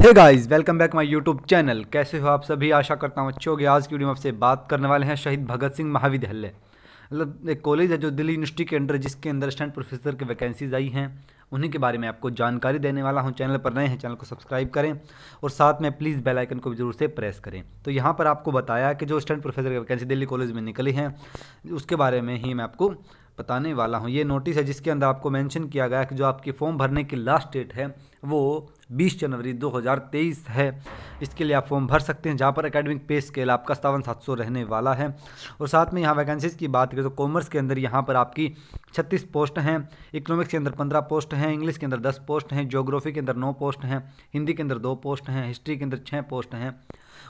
hey guys welcome back my YouTube channel कैसे हो आप सभी आशा करता हूँ अच्छे होगे आज की वीडियो में आपसे बात करने वाले हैं शहीद भगत सिंह महाविद्यालय मतलब एक कॉलेज है जो दिल्ली यूनिवर्सिटी के अंडर जिसके अंदर स्टैंड प्रोफेसर की वैकेंसीज आई हैं उन्हीं के बारे में आपको जानकारी देने वाला हूँ चैनल पर नए हैं चैनल को सब्सक्राइब करें और साथ में प्लीज़ बेल आइकन को भी जरूर से प्रेस करें तो यहाँ पर आपको बताया कि जो स्टैंड प्रोफेसर की वैकेंसी दिल्ली कॉलेज में निकली है उसके बारे में ही मैं आपको बताने वाला हूँ ये नोटिस है जिसके अंदर आपको मैंशन किया गया कि जो आपकी फॉर्म भरने की लास्ट डेट है वो बीस जनवरी दो है इसके लिए आप फॉर्म भर सकते हैं जहाँ पर अकेडमिक पे स्केल आपका सतावन सात रहने वाला है और साथ में यहाँ वैकेंसीज़ की बात करें तो कॉमर्स के अंदर यहाँ पर आपकी छत्तीस पोस्ट हैं इकोनॉमिक्स के अंदर पंद्रह पोस्ट हैं इंग्लिश के अंदर दस पोस्ट हैं जोग्राफी के अंदर नौ पोस्ट हैं हिंदी के अंदर दो पोस्ट हैं हिस्ट्री के अंदर छः पोस्ट हैं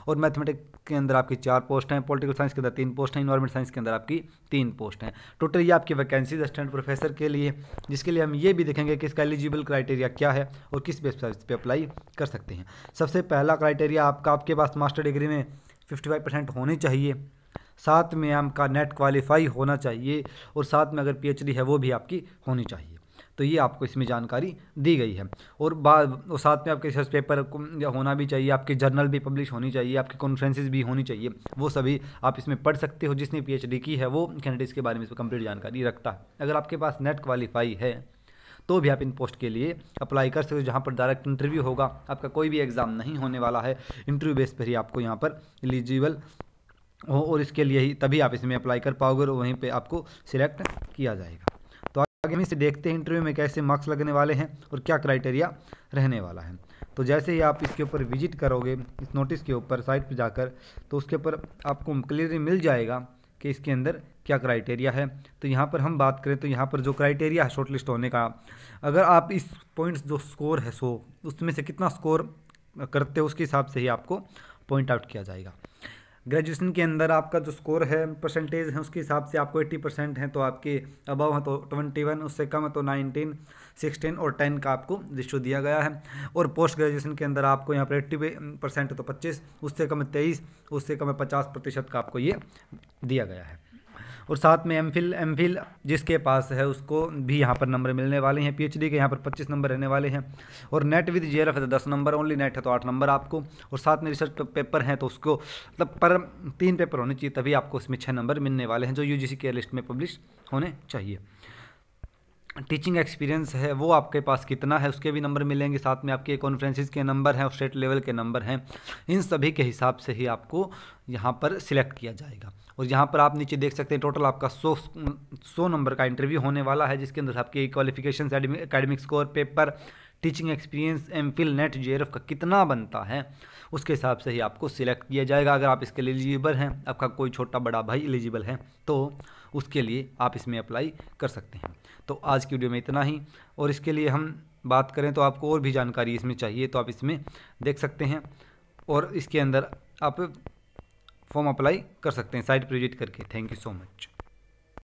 और मैथमेटिक के अंदर आपकी चार पोस्ट हैं पॉलिटिकल साइंस के अंदर तीन पोस्ट हैं इन्वायरमेंट साइंस के अंदर आपकी तीन पोस्ट हैं टोटल ये आपकी वैकेंसीज असिस्टेंट प्रोफेसर के लिए जिसके लिए हम ये भी देखेंगे कि इसका एलिजिबल क्राइटेरिया क्या है और किस बेस पर अप्लाई कर सकते हैं सबसे पहला क्राइटेरिया आपका आपके पास मास्टर डिग्री में फिफ्टी फाइव परसेंट होने चाहिए साथ में आपका नेट क्वालिफाई होना चाहिए और साथ में अगर डी है वो भी आपकी होनी चाहिए तो ये आपको इसमें जानकारी दी गई है और बाद और साथ में आपके रिसर्च पेपर होना भी चाहिए आपके जर्नल भी पब्लिश होनी चाहिए आपकी कॉन्फ्रेंसेज भी होनी चाहिए वो सभी आप इसमें पढ़ सकते हो जिसने पी की है वो कैंडिडेट्स के बारे में कंप्लीट जानकारी रखता है अगर आपके पास नेट क्वालिफाई है तो भी आप इन पोस्ट के लिए अप्लाई कर सकते हो जहाँ पर डायरेक्ट इंटरव्यू होगा आपका कोई भी एग्ज़ाम नहीं होने वाला है इंटरव्यू बेस पर ही आपको यहाँ पर एलिजिबल हो और इसके लिए ही तभी आप इसमें अप्लाई कर पाओगे और वहीं पर आपको सिलेक्ट किया जाएगा आगे हम से देखते हैं इंटरव्यू में कैसे मार्क्स लगने वाले हैं और क्या क्राइटेरिया रहने वाला है तो जैसे ही आप इसके ऊपर विजिट करोगे इस नोटिस के ऊपर साइट पर जाकर तो उसके ऊपर आपको क्लियरली मिल जाएगा कि इसके अंदर क्या क्राइटेरिया है तो यहाँ पर हम बात करें तो यहाँ पर जो क्राइटेरिया है शॉर्टलिस्ट होने का अगर आप इस पॉइंट्स जो स्कोर है सो उसमें से कितना स्कोर करते हो उसके हिसाब से ही आपको पॉइंट आउट किया जाएगा ग्रेजुएशन के अंदर आपका जो स्कोर है परसेंटेज है उसके हिसाब से आपको एट्टी परसेंट हैं तो आपके अबव हैं तो ट्वेंटी वन उससे कम है तो नाइनटीन सिक्सटीन और टेन का आपको रिश्यू दिया गया है और पोस्ट ग्रेजुएशन के अंदर आपको यहाँ पर एट्टी परसेंट तो पच्चीस उससे कम है तेईस उससे कम है पचास प्रतिशत का आपको ये दिया गया है और साथ में एम फिल एम फिल जिसके पास है उसको भी यहाँ पर नंबर मिलने वाले हैं पीएचडी के यहाँ पर पच्चीस नंबर रहने वाले हैं और नेट विद जे है तो दस नंबर ओनली नेट है तो आठ नंबर आपको और साथ में रिसर्च पेपर हैं तो उसको मतलब पर तीन पेपर होने चाहिए तभी आपको उसमें छः नंबर मिलने वाले हैं जो यू के लिस्ट में पब्लिश होने चाहिए टीचिंग एक्सपीरियंस है वो आपके पास कितना है उसके भी नंबर मिलेंगे साथ में आपके कॉन्फ्रेंसिस के नंबर हैं और स्टेट लेवल के नंबर हैं इन सभी के हिसाब से ही आपको यहाँ पर सिलेक्ट किया जाएगा और यहाँ पर आप नीचे देख सकते हैं टोटल आपका सौ सौ नंबर का इंटरव्यू होने वाला है जिसके अंदर आपके qualification academic score paper teaching experience M Phil NET J का कितना बनता है उसके हिसाब से ही आपको सिलेक्ट किया जाएगा अगर आप इसके लिए एलिजिबल हैं आपका कोई छोटा बड़ा भाई एलिजिबल है तो उसके लिए आप इसमें अप्लाई कर सकते हैं तो आज की वीडियो में इतना ही और इसके लिए हम बात करें तो आपको और भी जानकारी इसमें चाहिए तो आप इसमें देख सकते हैं और इसके अंदर आप फॉर्म अप्लाई कर सकते हैं साइट पर विजिट करके थैंक यू सो मच